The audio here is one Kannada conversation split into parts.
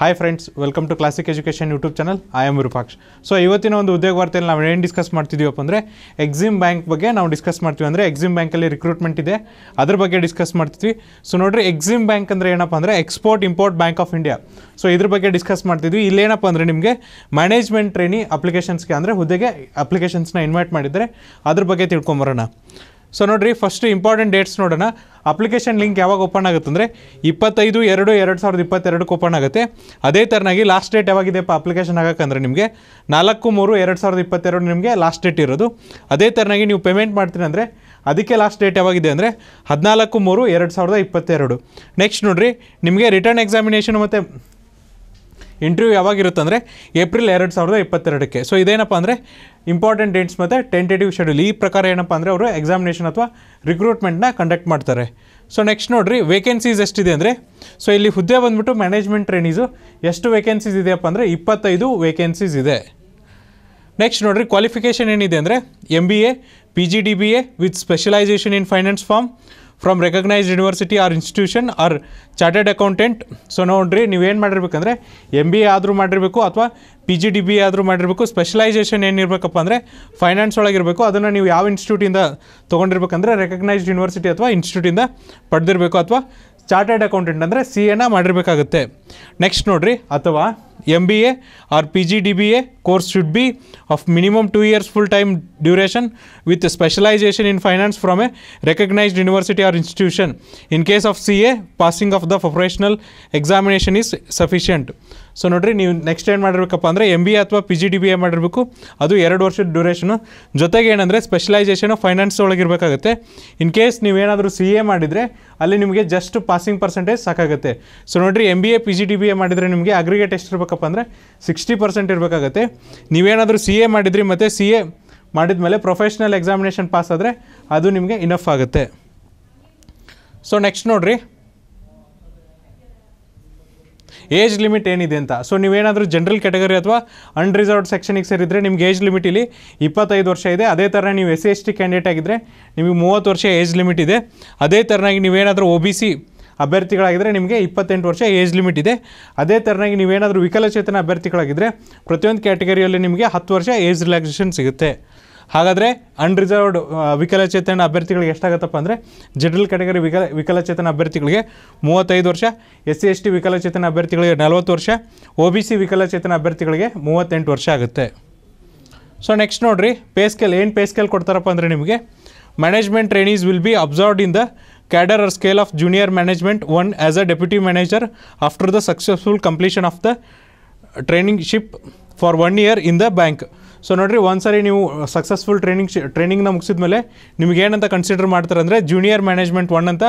Hi friends welcome to classic education YouTube channel I am Virupaksh so ಇವತ್ತಿನ ಒಂದು ಉದ್ಯೋಗ ವಾರ್ತೆಯಲ್ಲಿ ನಾವು ಏನು ಡಿಸ್ಕಸ್ ಮಾಡ್ತಿದ್ದೀವಪ್ಪ ಅಂದರೆ ಎಕ್ಸಿಮ್ ಬ್ಯಾಂಕ್ ಬಗ್ಗೆ ನಾವು ಡಿಸ್ಕಸ್ ಮಾಡ್ತೀವಿ ಅಂದರೆ ಎಕ್ಸಿಮ್ ಬ್ಯಾಂಕಲ್ಲಿ ರಿಕ್ರೂಟ್ಮೆಂಟ್ ಇದೆ ಅದ್ರ ಬಗ್ಗೆ ಡಿಸ್ಕಸ್ ಮಾಡ್ತಿದ್ವಿ ಸೊ ನೋಡಿರಿ ಎಕ್ಸಿಮ್ ಬ್ಯಾಂಕ್ ಅಂದರೆ ಏನಪ್ಪ ಅಂದರೆ export import bank of India so ಇದ್ರ ಬಗ್ಗೆ ಡಿಸ್ಕಸ್ ಮಾಡ್ತಿದ್ವಿ ಇಲ್ಲೇನಪ್ಪ ಅಂದರೆ ನಿಮಗೆ ಮ್ಯಾನೇಜ್ಮೆಂಟ್ ಟ್ರೈನಿ ಅಪ್ಲಿಕೇಶನ್ಸ್ಗೆ ಅಂದರೆ ಹುದ್ದೆಗೆ ಅಪ್ಲಿಕೇಶನ್ಸ್ನ ಇನ್ವೈಟ್ ಮಾಡಿದರೆ ಅದ್ರ ಬಗ್ಗೆ ತಿಳ್ಕೊಂಬರೋಣ ಸೊ ನೋಡಿರಿ ಫಸ್ಟ್ ಇಂಪಾರ್ಟೆಂಟ್ ಡೇಟ್ಸ್ ನೋಡೋಣ ಅಪ್ಲಿಕೇಶನ್ ಲಿಂಕ್ ಯಾವಾಗ ಓಪನ್ ಆಗುತ್ತೆ ಅಂದರೆ ಇಪ್ಪತ್ತೈದು ಎರಡು ಎರಡು ಸಾವಿರದ ಇಪ್ಪತ್ತೆರಡಕ್ಕೆ ಓಪನ್ ಆಗುತ್ತೆ ಅದೇ ಥರನಾಗಿ ಲಾಸ್ಟ್ ಡೇಟ್ ಯಾವಾಗಿದೆಯಪ್ಪ ಅಪ್ಲಿಕೇಶನ್ ಆಗಕ್ಕೆ ನಿಮಗೆ ನಾಲ್ಕು ಮೂರು ಎರಡು ಸಾವಿರದ ಇಪ್ಪತ್ತೆರಡು ನಿಮಗೆ ಲಾಸ್ಟ್ ಡೇಟ್ ಇರೋದು ಅದೇ ಥರನಾಗಿ ನೀವು ಪೇಮೆಂಟ್ ಮಾಡ್ತೀನಿ ಅಂದರೆ ಅದಕ್ಕೆ ಲಾಸ್ಟ್ ಡೇಟ್ ಯಾವಾಗಿದೆ ಅಂದರೆ ಹದಿನಾಲ್ಕು ಮೂರು ಎರಡು ಸಾವಿರದ ಇಪ್ಪತ್ತೆರಡು ನೆಕ್ಸ್ಟ್ ನೋಡಿರಿ ನಿಮಗೆ ರಿಟರ್ನ್ ಎಕ್ಸಾಮಿನೇಷನ್ ಮತ್ತು ಇಂಟರ್ವ್ಯೂ ಯಾವಾಗಿರುತ್ತೆ ಅಂದರೆ ಏಪ್ರಿಲ್ ಎರಡು ಸಾವಿರದ ಇಪ್ಪತ್ತೆರಡಕ್ಕೆ ಸೊ ಇದೇನಪ್ಪ ಅಂದರೆ ಇಂಪಾರ್ಟೆಂಟ್ ಡೇಟ್ಸ್ ಮತ್ತು ಟೆಂಟೇಟಿವ್ ಶೆಡ್ಯೂಲ್ ಈ ಪ್ರಕಾರ ಏನಪ್ಪ ಅಂದರೆ ಅವರು ಎಕ್ಸಾಮಿನೇಷನ್ ಅಥವಾ ರಿಕ್ರೂಟ್ಮೆಂಟ್ನ ಕಂಡಕ್ಟ್ ಮಾಡ್ತಾರೆ ಸೊ ನೆಕ್ಸ್ಟ್ ನೋಡಿರಿ ವೇಕೆನ್ಸೀಸ್ ಎಷ್ಟಿದೆ ಅಂದರೆ ಸೊ ಇಲ್ಲಿ ಹುದ್ದೆ ಬಂದುಬಿಟ್ಟು ಮ್ಯಾನೇಜ್ಮೆಂಟ್ ಟ್ರೈನೀಸು ಎಷ್ಟು ವೇಕೆನ್ಸೀಸ್ ಇದೆಯಪ್ಪ ಅಂದರೆ ಇಪ್ಪತ್ತೈದು ವೇಕೆನ್ಸೀಸ್ ಇದೆ ನೆಕ್ಸ್ಟ್ ನೋಡಿರಿ ಕ್ವಾಲಿಫಿಕೇಷನ್ ಏನಿದೆ ಅಂದರೆ M B A P G D B A with specialisation in finance form from recognised university or institution or chartered accountant so ನೋಡ್ರಿ ನೀವೇನು ಮಾಡಿರ್ಬೇಕಂದ್ರೆ ಎಮ್ ಬಿ ಎ ಆದರೂ ಮಾಡಿರಬೇಕು ಅಥವಾ P G D B A ಆದರೂ ಮಾಡಿರಬೇಕು ಸ್ಪೆಷಲೈಸೇಷನ್ ಏನಿರಬೇಕಪ್ಪ ಅಂದರೆ ಫೈನಾನ್ಸ್ ಒಳಗಿರಬೇಕು ಅದನ್ನು ನೀವು ಯಾವ ಇನ್ಸ್ಟಿಟ್ಯೂಟಿಂದ ತೊಗೊಂಡಿರ್ಬೇಕಂದ್ರೆ ರೆಕಗ್ನೈಸ್ಡ್ ಯೂನಿವರ್ಸಿಟಿ ಅಥವಾ ಇನ್ಸ್ಟಿಟ್ಯೂಟಿಂದ ಪಡೆದಿರಬೇಕು ಅಥವಾ ಚಾರ್ಟೆಡ್ ಅಕೌಂಟೆಂಟ್ ಅಂದರೆ ಸಿ ಎನ ಮಾಡಿರಬೇಕಾಗುತ್ತೆ ನೆಕ್ಸ್ಟ್ ನೋಡಿರಿ ಅಥವಾ M B A or P G D B A course should be of minimum minimum years full time duration with specialisation in finance finance A recognised university or institution in case of C A passing of the professional examination is sufficient. So ನೋಡಿರಿ ನೀವು ನೆಕ್ಸ್ಟ್ ಏನು ಮಾಡಿರಬೇಕಪ್ಪ ಅಂದರೆ ಎಮ್ ಬಿ ಎ ಅಥವಾ P G D B A ಮಾಡಿರಬೇಕು ಅದು ಎರಡು ವರ್ಷದ ಡ್ಯೂರೇಷನು ಜೊತೆಗೆ ಏನಂದರೆ ಸ್ಪೆಷಲೈಸೇಷನು ಫೈನಾನ್ಸ್ ಒಳಗಿರಬೇಕಾಗುತ್ತೆ ಇನ್ ಕೇಸ್ ನೀವೇನಾದರೂ ಸಿ ಎ ಮಾಡಿದರೆ ಅಲ್ಲಿ ನಿಮಗೆ ಜಸ್ಟ್ ಪಾಸಿಂಗ್ ಪರ್ಸೆಂಟೇಜ್ ಸಾಕಾಗುತ್ತೆ ಸೊ ನೋಡಿರಿ M B A P G D B A ಮಾಡಿದರೆ ನಿಮಗೆ ಅಗ್ರಿಗೇಟ್ ಎಷ್ಟು ಇರಬೇಕಪ್ಪ ಅಂದರೆ ಸಿಕ್ಸ್ಟಿ ಪರ್ಸೆಂಟ್ ಇರಬೇಕಾಗುತ್ತೆ ನೀವೇನಾದರೂ ಸಿ ಎ ಮಾಡಿದ್ರಿ ಮತ್ತು ಸಿ ಎ ಮಾಡಿದ ಮೇಲೆ ಪ್ರೊಫೆಷ್ನಲ್ ಎಕ್ಸಾಮಿನೇಷನ್ ಪಾಸ್ ಆದರೆ ಅದು ನಿಮಗೆ ಇನಫ್ ಆಗುತ್ತೆ ಸೊ ನೆಕ್ಸ್ಟ್ ನೋಡಿರಿ ಏಜ್ ಲಿಮಿಟ್ ಏನಿದೆ ಅಂತ ಸೊ ನೀವೇನಾದರೂ ಜನರಲ್ ಕ್ಯಾಟಗರಿ ಅಥವಾ ಅನ್ರಿಸರ್ವ್ಡ್ ಸೆಕ್ಷನಿಗೆ ಸೇರಿದರೆ ನಿಮ್ಗೆ ಏಜ್ ಲಿಮಿಟ್ ಇಲ್ಲಿ ಇಪ್ಪತ್ತೈದು ವರ್ಷ ಇದೆ ಅದೇ ಥರ ನೀವು S C S T candidate ಆಗಿದ್ದರೆ ನಿಮಗೆ ಮೂವತ್ತು ವರ್ಷ ಏಜ್ ಲಿಮಿಟ್ ಇದೆ ಅದೇ ಥರನಾಗಿ ನೀವೇನಾದರೂ ಒ ಬಿ ಸಿ ಅಭ್ಯರ್ಥಿಗಳಾಗಿದ್ದರೆ ನಿಮಗೆ ಇಪ್ಪತ್ತೆಂಟು ವರ್ಷ ಏಜ್ ಲಿಮಿಟ್ ಇದೆ ಅದೇ ಥರನಾಗಿ ನೀವೇನಾದರೂ ವಿಕಲಚೇತನ ಅಭ್ಯರ್ಥಿಗಳಾಗಿದ್ದರೆ ಪ್ರತಿಯೊಂದು ಕ್ಯಾಟಗರಿಯಲ್ಲಿ ನಿಮಗೆ ಹತ್ತು ವರ್ಷ ಏಜ್ ರಿಲ್ಯಾಕ್ಸೇಷನ್ ಸಿಗುತ್ತೆ ಹಾಗಾದರೆ ಅನ್ರಿಸರ್ವ್ಡ್ ವಿಕಲಚೇತನ ಅಭ್ಯರ್ಥಿಗಳಿಗೆ ಎಷ್ಟಾಗತ್ತಪ್ಪ ಅಂದರೆ ಜನರಲ್ ಕ್ಯಾಟಗರಿ ವಿಕಲ ವಿಕಲಚೇತನ ಅಭ್ಯರ್ಥಿಗಳಿಗೆ ಮೂವತ್ತೈದು ವರ್ಷ ಎಸ್ ಸಿ ಎಸ್ ಟಿ ವಿಕಲಚೇತನ ಅಭ್ಯರ್ಥಿಗಳಿಗೆ ನಲವತ್ತು ವರ್ಷ ಒ ಬಿ ಸಿ ವಿಕಲಚೇತನ ಅಭ್ಯರ್ಥಿಗಳಿಗೆ ಮೂವತ್ತೆಂಟು ವರ್ಷ ಆಗುತ್ತೆ ಸೊ ನೆಕ್ಸ್ಟ್ ನೋಡಿರಿ ಪೇ ಸ್ಕೇಲ್ ಏನು ಪೇ ಸ್ಕೇಲ್ ಕೊಡ್ತಾರಪ್ಪ ಅಂದರೆ ನಿಮಗೆ management trainees will be absorbed in the cadre or scale of junior management, one as a deputy manager after the successful completion of the training ship for one year in the bank. So ನೋಡಿರಿ ಒಂದು ಸಾರಿ ನೀವು ಸಕ್ಸಸ್ಫುಲ್ ಟ್ರೈನಿಂಗ್ ಶಿ ಟ್ರೈನಿಂಗ್ನ ಮುಗಿಸಿದ ಮೇಲೆ ನಿಮಗೇನಂತ ಕನ್ಸಿಡರ್ ಮಾಡ್ತಾರೆ ಅಂದರೆ ಜೂನಿಯರ್ ಮ್ಯಾನೇಜ್ಮೆಂಟ್ ಒನ್ ಅಂತ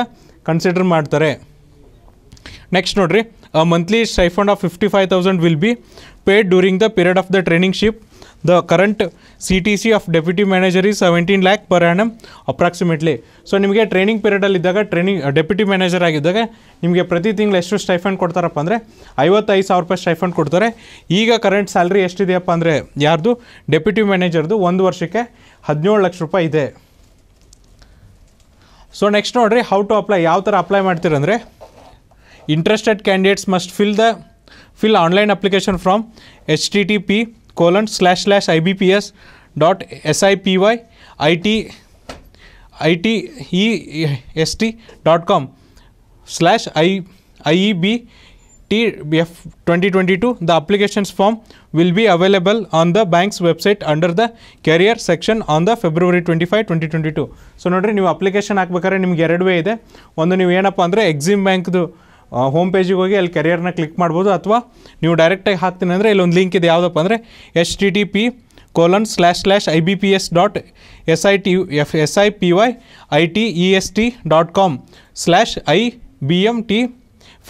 ಕನ್ಸಿಡರ್ ಮಾಡ್ತಾರೆ ನೆಕ್ಸ್ಟ್ ನೋಡಿರಿ monthly stipend of fifty five thousand will be paid during the period of the training ship the The C CTC of deputy manager is 17 lakh per annum approximately so ನಿಮಗೆ ಟ್ರೈನಿಂಗ್ ಪೀರಿಯಡಲ್ಲಿದ್ದಾಗ ಟ್ರೈನಿಂಗ್ ಡೆಪ್ಯೂಟಿ ಮ್ಯಾನೇಜರ್ ಆಗಿದ್ದಾಗ ನಿಮಗೆ ಪ್ರತಿ ತಿಂಗಳು ಎಷ್ಟು ಸ್ಟೈಫಂಡ್ ಕೊಡ್ತಾರಪ್ಪ ಅಂದರೆ ಐವತ್ತೈದು ಸಾವಿರ ರೂಪಾಯಿ ಸ್ಟೈಫಂಡ್ ಕೊಡ್ತಾರೆ ಈಗ ಕರೆಂಟ್ ಸ್ಯಾಲ್ರಿ ಎಷ್ಟಿದೆಯಪ್ಪ ಅಂದರೆ ಯಾರ್ದು ಡೆಪ್ಯೂಟಿ ಮ್ಯಾನೇಜರ್ದು ಒಂದು ವರ್ಷಕ್ಕೆ ಹದಿನೇಳು ಲಕ್ಷ ರೂಪಾಯಿ ಇದೆ ಸೊ ನೆಕ್ಸ್ಟ್ ನೋಡಿರಿ ಹೌ ಟು ಅಪ್ಲೈ ಯಾವ ಥರ ಅಪ್ಲೈ ಮಾಡ್ತೀರಂದರೆ interested candidates must fill the fill online application from H T T P colon slash slash ibps dot sipy it it e st dot com slash i i e b t 2022 the applications form will be available on the bank's website under the career section on the february 25 2022 so notre new application aagbekare nimge eradu ve ide ondu new enappa andre exim bank du home ಪೇಜಿಗೆ ಹೋಗಿ ಅಲ್ಲಿ ಕೆರಿಯರ್ನ ಕ್ಲಿಕ್ ಮಾಡ್ಬೋದು ಅಥವಾ ನೀವು ಡೈರೆಕ್ಟಾಗಿ ಹಾಕ್ತೀನಿ ಅಂದರೆ ಇಲ್ಲೊಂದು ಲಿಂಕ್ ಇದೆ ಯಾವುದಪ್ಪ ಅಂದರೆ H T T P colon slash slash I B P S dot S I T F S I P Y I T E S T dot com slash I B M T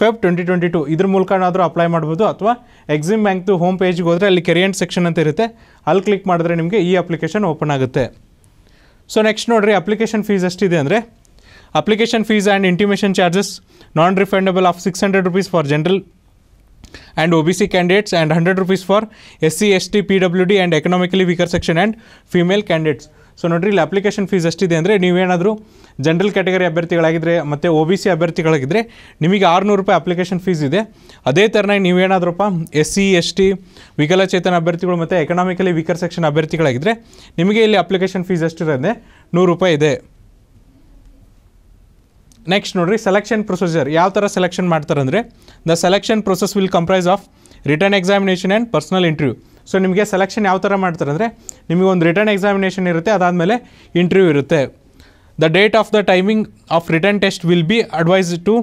Feb twenty twenty two ಇದ್ರ ಮೂಲಕನಾದರೂ ಅಪ್ಲೈ ಮಾಡ್ಬೋದು ಅಥವಾ ಎಕ್ಸಿಮ್ ಬ್ಯಾಂಕ್ದು ಹೋಮ್ ಪೇಜ್ಗೆ ಹೋದರೆ ಅಲ್ಲಿ ಕೆರಿಯಂಟ್ ಸೆಕ್ಷನ್ ಅಂತ ಇರುತ್ತೆ ಅಲ್ಲಿ ಕ್ಲಿಕ್ ಮಾಡಿದ್ರೆ ನಿಮಗೆ ಈ ಅಪ್ಲಿಕೇಶನ್ ಓಪನ್ ಆಗುತ್ತೆ ಸೊ ನೆಕ್ಸ್ಟ್ ನೋಡಿರಿ ಅಪ್ಲಿಕೇಶನ್ ಫೀಸ್ ಎಷ್ಟಿದೆ ಅಂದರೆ application fees and intimation charges none of six hundred rupees for general and O B C candidates and hundred rupees for S C S T P W D and economically weaker section and female candidates so ನೋಡಿರಿ ಇಲ್ಲಿ ಅಪ್ಲಿಕೇಶನ್ ಫೀಸ್ ಎಷ್ಟಿದೆ ಅಂದರೆ ನೀವೇನಾದರೂ ಜನರಲ್ ಕ್ಯಾಟಗರಿ ಅಭ್ಯರ್ಥಿಗಳಾಗಿದ್ದರೆ ಮತ್ತು ಒ ಬಿ ಸಿ ಅಭ್ಯರ್ಥಿಗಳಾಗಿದ್ದರೆ ನಿಮಗೆ ಆರುನೂರು ರೂಪಾಯಿ ಅಪ್ಲಿಕೇಶನ್ ಫೀಸ್ ಇದೆ ಅದೇ ಥರನಾಗಿ ನೀವೇನಾದ್ರಪ್ಪ ಎಸ್ ಸಿ ಎಸ್ ಟಿ ವಿಕಲಚೇತನ ಅಭ್ಯರ್ಥಿಗಳು ಮತ್ತು ಎಕನಾಮಿಕಲಿ ವೀಕರ್ ಸೆಕ್ಷನ್ ಅಭ್ಯರ್ಥಿಗಳಾಗಿದ್ದರೆ ನಿಮಗೆ ಇಲ್ಲಿ ಅಪ್ಲಿಕೇಶನ್ ಫೀಸ್ ಎಷ್ಟಿರೋದೆ ನೂರು ರೂಪಾಯಿ ಇದೆ ನೆಕ್ಸ್ಟ್ ನೋಡ್ರಿ ಸೆಲೆಕ್ಷನ್ ಪ್ರೊಸೀಜರ್ ಯಾವ ಥರ ಸೆಲೆಕ್ಷನ್ ಮಾಡ್ತಾರೆ ಅಂದರೆ the selection process will comprise of written examination and personal interview so ನಿಮಗೆ ಸೆಲೆಕ್ಷನ್ ಯಾವ ಥರ ಮಾಡ್ತಾರೆ ಅಂದರೆ ನಿಮಗೆ ಒಂದು ರಿಟರ್ನ್ ಎಕ್ಸಾಮಿನೇಷನ್ ಇರುತ್ತೆ ಅದಾದಮೇಲೆ ಇಂಟರ್ವ್ಯೂ ಇರುತ್ತೆ the date of the timing of written test will be advise to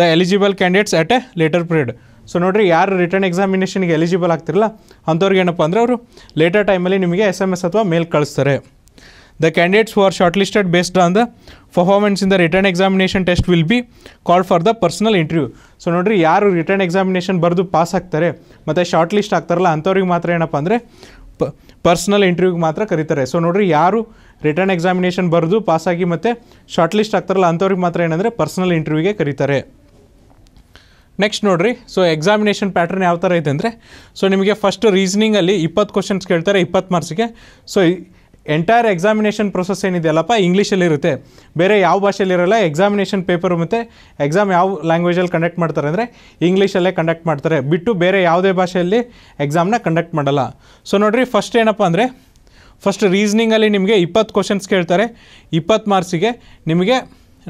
the eligible candidates at a later period so ನೋಡಿರಿ ಯಾರು ರಿಟರ್ನ್ ಎಕ್ಸಾಮಿನೇಷನ್ಗೆ ಎಲಿಜಿಬಲ್ ಆಗ್ತಿರಲ್ಲ ಅಂಥವ್ರಿಗೆ ಏನಪ್ಪ ಅಂದರೆ ಅವರು ಲೇಟರ್ ಟೈಮಲ್ಲಿ ನಿಮಗೆ ಎಸ್ ಎಮ್ ಎಸ್ ಅಥವಾ ಮೇಲ್ ಕಳಿಸ್ತಾರೆ the candidates who are shortlisted based on the performance in the written examination test will be call for the personal interview so ನೋಡಿರಿ ಯಾರು ರಿಟರ್ನ್ ಎಕ್ಸಾಮಿನೇಷನ್ ಬರೆದು ಪಾಸ್ ಆಗ್ತಾರೆ ಮತ್ತು ಶಾರ್ಟ್ ಲಿಸ್ಟ್ ಆಗ್ತಾರಲ್ಲ ಅಂಥವ್ರಿಗೆ ಮಾತ್ರ ಏನಪ್ಪ ಅಂದರೆ ಪರ್ಸ್ನಲ್ ಇಂಟರ್ವ್ಯೂಗೆ ಮಾತ್ರ ಕರೀತಾರೆ ಸೊ ನೋಡಿರಿ ಯಾರು ರಿಟರ್ನ್ ಎಕ್ಸಾಮಿನೇಷನ್ ಬರೆದು ಪಾಸಾಗಿ ಮತ್ತು ಶಾರ್ಟ್ ಲಿಸ್ಟ್ ಆಗ್ತಾರಲ್ಲ ಅಂಥವ್ರಿಗೆ ಮಾತ್ರ ಏನಂದರೆ ಪರ್ಸ್ನಲ್ ಇಂಟರ್ವ್ಯೂಗೆ ಕರೀತಾರೆ ನೆಕ್ಸ್ಟ್ ನೋಡಿರಿ ಸೊ ಎಕ್ಸಾಮಿನೇಷನ್ ಪ್ಯಾಟರ್ನ್ ಯಾವ ಥರ ಇದೆ ಅಂದರೆ ಸೊ ನಿಮಗೆ ಫಸ್ಟ್ ರೀಸನಿಂಗಲ್ಲಿ ಇಪ್ಪತ್ತು ಕ್ವಶನ್ಸ್ ಕೇಳ್ತಾರೆ ಇಪ್ಪತ್ತು ಮಾರ್ಕ್ಸಿಗೆ ಸೊ ಎಂಟೈರ್ ಎಕ್ಸಾಮಿನೇಷನ್ ಪ್ರೊಸೆಸ್ ಏನಿದೆಯಲ್ಲಪ್ಪ ಇಂಗ್ಲೀಷಲ್ಲಿರುತ್ತೆ ಬೇರೆ ಯಾವ ಭಾಷೆಯಲ್ಲಿರಲ್ಲ ಎಕ್ಸಾಮಿನೇಷನ್ ಪೇಪರ್ ಮತ್ತು ಎಕ್ಸಾಮ್ ಯಾವ ಲ್ಯಾಂಗ್ವೇಜಲ್ಲಿ ಕಂಡಕ್ಟ್ ಮಾಡ್ತಾರೆ ಅಂದರೆ ಇಂಗ್ಲೀಷಲ್ಲೇ ಕಂಡಕ್ಟ್ ಮಾಡ್ತಾರೆ ಬಿಟ್ಟು ಬೇರೆ ಯಾವುದೇ ಭಾಷೆಯಲ್ಲಿ ಎಕ್ಸಾಮ್ನ ಕಂಡಕ್ಟ್ ಮಾಡಲ್ಲ ಸೊ ನೋಡಿರಿ ಫಸ್ಟ್ ಏನಪ್ಪ ಅಂದರೆ ಫಸ್ಟ್ ರೀಸ್ನಿಂಗಲ್ಲಿ ನಿಮಗೆ ಇಪ್ಪತ್ತು ಕ್ವಶನ್ಸ್ ಕೇಳ್ತಾರೆ ಇಪ್ಪತ್ತು ಮಾರ್ಕ್ಸಿಗೆ ನಿಮಗೆ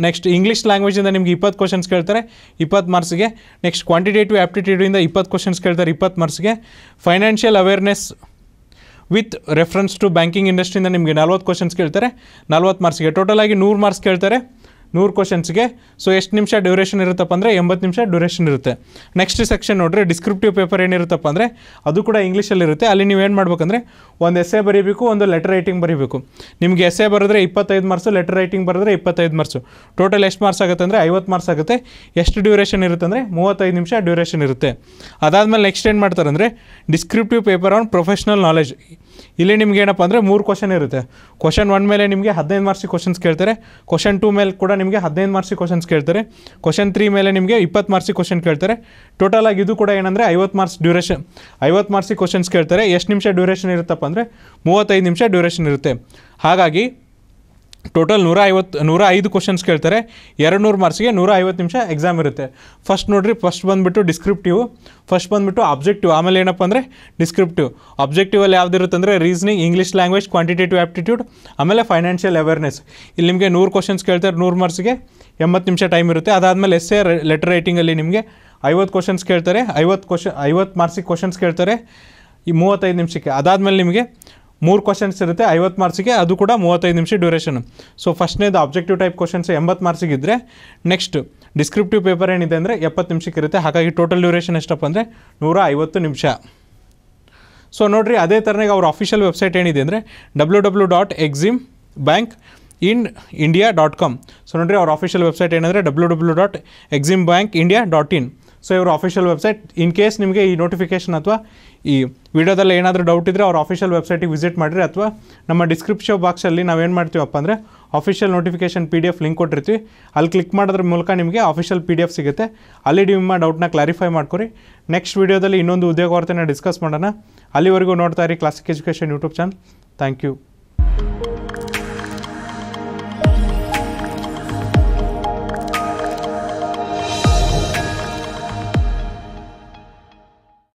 ನೆಕ್ಸ್ಟ್ ಇಂಗ್ಲೀಷ್ ಲ್ಯಾಂಗ್ವೇಜಿಂದ ನಿಮಗೆ ಇಪ್ಪತ್ತು ಕ್ವಶನ್ಸ್ ಕೇಳ್ತಾರೆ ಇಪ್ಪತ್ತು ಮಾರ್ಕ್ಸ್ಗೆ ನೆಕ್ಸ್ಟ್ ಕ್ವಾಂಟಿಟೇಟಿವ್ ಆ್ಯಪ್ಟಿಟ್ಯೂಡಿಂದ ಇಪ್ಪತ್ತು ಕ್ವಶನ್ಸ್ ಕೇಳ್ತಾರೆ ಇಪ್ಪತ್ತು ಮಾರ್ಕ್ಸ್ಗೆ financial awareness with reference to banking ಇಂಡಸ್ಟ್ರಿಯಿಂದ ನಿಮಗೆ ನಲ್ವತ್ತು ಕ್ವಶನ್ಸ್ ಕೇಳ್ತಾರೆ ನಲವತ್ತು ಮಾರ್ಕ್ಸ್ಗೆ ಟೋಟಲ್ ಆಗಿ ನೂರು ಮಾರ್ಕ್ಸ್ ಕೇಳ್ತಾರೆ ನೂರು ಕ್ವಶನ್ಸ್ಗೆ ಸೊ ಎಷ್ಟು ನಿಮಿಷ ಡ್ಯೂರೇಷನ್ ಇರುತ್ತಪ್ಪ ಅಂದರೆ ಎಂಬತ್ತು ನಿಮಿಷ ಡ್ಯೂರೇಷನ್ ಇರುತ್ತೆ ನೆಕ್ಸ್ಟ್ ಸೆಕ್ಷನ್ ನೋಡಿರಿ ಡಿಸ್ಕ್ರಿಪ್ಟಿವ್ ಪೇಪರ್ ಏನಿರುತ್ತಪ್ಪ ಅಂದರೆ ಅದು ಕೂಡ ಇರುತ್ತೆ ಅಲ್ಲಿ ನೀವು ಏನು ಮಾಡಬೇಕಂದ್ರೆ ಒಂದು ಎಸ್ಸೆ ಬರೀಬೇಕು ಒಂದು ಲೆಟರ್ ರೈಟಿಂಗ್ ಬರೀಬೇಕು ನಿಮಗೆ ಎಸ್ಸೆ ಬರೆದ್ರೆ ಇಪ್ಪತ್ತೈದು ಮಾರ್ಸು ಲೆಟರ್ ರೈಟಿಂಗ್ ಬರೆದ್ರೆ ಇಪ್ಪತ್ತೈದು ಮಾರ್ಸು ಟೋಟಲ್ ಎಷ್ಟು ಮಾರ್ಕ್ಸ್ ಆಗುತ್ತೆ ಅಂದರೆ ಐವತ್ತು ಮಾರ್ಕ್ಸ್ ಆಗುತ್ತೆ ಎಷ್ಟು ಡ್ಯೂರೇಷನ್ ಇರುತ್ತೆ ಅಂದರೆ ಮೂವತ್ತೈದು ನಿಮಿಷ ಡ್ಯೂರೇಷನ್ ಇರುತ್ತೆ ಅದಾದಮೇಲೆ ನೆಕ್ಸ್ಟ್ ಏನು ಮಾಡ್ತಾರೆ ಅಂದರೆ descriptive paper on professional knowledge ಇಲ್ಲಿ ನಿಮ್ಗೆ ಏನಪ್ಪ ಅಂದರೆ ಮೂರು ಕ್ವಶನ್ ಇರುತ್ತೆ ಕ್ವಶನ್ ಒನ್ ಮೇಲೆ ನಿಮಗೆ ಹದಿನೈದು ಮಾರ್ಕ್ಸ್ ಕ್ವಶನ್ಸ್ ಕೇಳ್ತಾರೆ ಕ್ವಶನ್ ಟೂ ಮೇಲೆ ಕೂಡ ನಿಮಗೆ ಹದಿನೈದು ಮಾರ್ಕ್ಸ್ ಕ್ವಶನ್ಸ್ ಕೇಳ್ತಾರೆ ಕ್ವಶನ್ ತ್ರೀ ಮೇಲೆ ನಿಮಗೆ ಇಪ್ಪತ್ತು ಮಾರ್ಕ್ಸ್ ಕ್ವಶನ್ ಕೇಳ್ತಾರೆ ಟೋಟಲ್ ಆಗಿ ಇದು ಕೂಡ ಏನಂದರೆ ಐವತ್ತು ಮಾರ್ಕ್ಸ್ ಡ್ಯೂರೇಷನ್ ಐವತ್ತು ಮಾರ್ಕ್ಸ್ ಕ್ವಶನ್ಸ್ ಕೇಳ್ತಾರೆ ಎಷ್ಟು ನಿಮಿಷ ಡ್ಯೂರೇಷನ್ ಇರುತ್ತಪ್ಪ ಅಂದರೆ ಮೂವತ್ತೈದು ನಿಮಿಷ ಡ್ಯೂರೇಷನ್ ಇರುತ್ತೆ ಹಾಗಾಗಿ ಟೋಟಲ್ ನೂರ ಐವತ್ತು ನೂರ ಐದು ಕ್ವಶನ್ಸ್ ಕೇಳ್ತಾರೆ ಎರಡು ನೂರು ಮಾರ್ಕ್ಸ್ಗೆ ನೂರ ಐವತ್ತು ನಿಮಿಷ ಎಕ್ಸಾಮ್ ಇರುತ್ತೆ ಫಸ್ಟ್ ನೋಡಿರಿ ಫಸ್ಟ್ ಬಂದುಬಿಟ್ಟು ಡಿಸ್ಕ್ರಿಪ್ಟಿವ್ ಫಸ್ಟ್ ಬಂದುಬಿಟ್ಟು ಆಬ್ಜೆಕ್ಟಿವ್ ಆಮೇಲೆ ಏನಪ್ಪ ಅಂದರೆ ಡಿಸ್ಕ್ರಿಪ್ಟಿವ್ ಆಬ್ಜೆಕ್ಟಿವಲ್ಲಿ ಯಾವುದಿರುತ್ತೆ ಅಂದರೆ reasoning English language quantitative aptitude ಆಮೇಲೆ ಫೈನಾನ್ಷಿಯಲ್ ಅವೇರ್ನೆಸ್ ಇಲ್ಲಿ ನಿಮಗೆ ನೂರು ಕ್ವಶನ್ಸ್ ಕೇಳ್ತಾರೆ ನೂರು ಮಾರ್ಕ್ಸ್ಗೆ ಎಂಬತ್ತು ನಿಮಿಷ ಟೈಮ್ ಇರುತ್ತೆ ಅದಾದಮೇಲೆ ಎಸ್ ಎ ಲೆಟರ್ ರೈಟಿಂಗಲ್ಲಿ ನಿಮಗೆ ಐವತ್ತು ಕ್ವಶನ್ಸ್ ಕೇಳ್ತಾರೆ ಐವತ್ತು ಕ್ವಶನ್ ಐವತ್ತು ಮಾರ್ಕ್ಸಿಗೆ ಕ್ವಶನ್ಸ್ ಕೇಳ್ತಾರೆ ಈ ಮೂವತ್ತೈದು ನಿಮಿಷಕ್ಕೆ ಅದಾದಮೇಲೆ ನಿಮಗೆ ಮೂರು ಕ್ವಶನ್ಸ್ ಇರುತ್ತೆ ಐವತ್ತು ಮಾರ್ಕ್ಸಿಗೆ ಅದು ಕೂಡ ಮೂವತ್ತೈದು ನಿಮಿಷ ಡ್ಯೂರೇಷನ್ ಸೊ ಫಸ್ಟ್ನೇದು ಆಬ್ಜೆಕ್ಟಿವ್ ಟೈಪ್ ಕ್ವಶನ್ಸ್ ಎಂಬತ್ತು ಮಾರ್ಕ್ಸಿಗೆ ಇದ್ದರೆ ನೆಕ್ಸ್ಟ್ ಡಿಸ್ಕ್ರಿಪ್ಟಿವ್ ಪೇಪರ್ ಏನಿದೆ ಅಂದರೆ ಎಪ್ಪತ್ತು ನಿಮಿಷಕ್ಕೆ ಇರುತ್ತೆ ಹಾಗಾಗಿ ಟೋಟಲ್ ಡ್ಯೂರೇಷನ್ ಎಷ್ಟಪ್ಪ ಅಂದರೆ ನೂರ ಐವತ್ತು ನಿಮಿಷ ಸೊ ನೋಡಿರಿ ಅದೇ ಥರನೇ ಅವ್ರ ಅಫಿಷಿಯಲ್ ವೆಬ್ಸೈಟ್ ಏನಿದೆ ಅಂದರೆ W W dot EXIM bank in India dot com so ನೋಡಿರಿ ಅವ್ರ ಅಫಿಷಿಯಲ್ ವೆಬ್ಸೈಟ್ ಏನಂದರೆ W W dot EXIM bank India dot in so ಇವರು ಆಫಿಷಿಯಲ್ ವೆಬ್ಸೈಟ್ ಇನ್ ಕೇಸ್ ನಿಮಗೆ ಈ ನೋಟಿಫಿಕೇಶನ್ ಅಥವಾ ಈ ವಿಡಿಯೋದಲ್ಲಿ ಏನಾದರೂ ಡೌಟ್ ಇದ್ದರೆ ಅವ್ರ ಆಫಿಷಿಯಲ್ ವೆಬ್ಸೈಟಿಗೆ ವಿಸಿಟ್ ಮಾಡಿರಿ ಅಥವಾ ನಮ್ಮ ಡಿಸ್ಕ್ರಿಪ್ಷನ್ ಬಾಕ್ಸಲ್ಲಿ ನಾವೇನು ಮಾಡ್ತೀವಪ್ಪ ಅಂದರೆ official notification P D F link ಕೊಟ್ಟಿರ್ತೀವಿ ಅಲ್ಲಿ ಕ್ಲಿಕ್ ಮಾಡೋದ್ರ ಮೂಲಕ ನಿಮಗೆ ಆಫಿಷಿಯಲ್ ಪಿ ಡಿ ಎಫ್ ಸಿಗುತ್ತೆ ಅಲ್ಲಿ ನಿಮ್ಮ ಡೌಟ್ನ ಕ್ಲಾರಿಫೈ ಮಾಡ್ಕೊರಿ ನೆಕ್ಸ್ಟ್ ವಿಡಿಯೋದಲ್ಲಿ ಇನ್ನೊಂದು ಉದ್ಯೋಗ ವಾರ್ತೆನ ಡಿಸ್ಕಸ್ ಮಾಡೋಣ ಅಲ್ಲಿವರೆಗೂ ನೋಡ್ತಾ ಇರಿ Classic education YouTube channel thank you